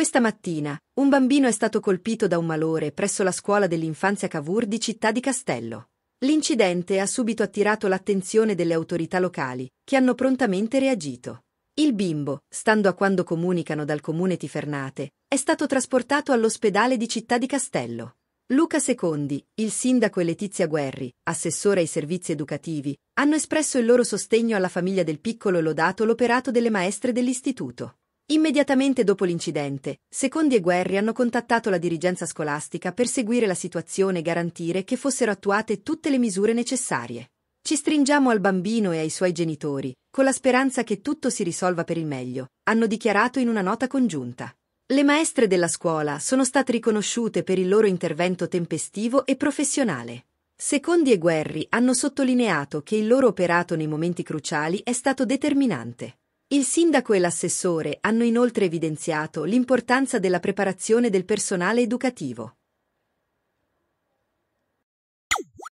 Questa mattina un bambino è stato colpito da un malore presso la scuola dell'infanzia Cavour di Città di Castello. L'incidente ha subito attirato l'attenzione delle autorità locali, che hanno prontamente reagito. Il bimbo, stando a quando comunicano dal comune Tifernate, è stato trasportato all'ospedale di Città di Castello. Luca Secondi, il sindaco e Letizia Guerri, assessore ai servizi educativi, hanno espresso il loro sostegno alla famiglia del piccolo e lodato l'operato delle maestre dell'istituto. Immediatamente dopo l'incidente, Secondi e Guerri hanno contattato la dirigenza scolastica per seguire la situazione e garantire che fossero attuate tutte le misure necessarie. Ci stringiamo al bambino e ai suoi genitori, con la speranza che tutto si risolva per il meglio, hanno dichiarato in una nota congiunta. Le maestre della scuola sono state riconosciute per il loro intervento tempestivo e professionale. Secondi e Guerri hanno sottolineato che il loro operato nei momenti cruciali è stato determinante. Il sindaco e l'assessore hanno inoltre evidenziato l'importanza della preparazione del personale educativo.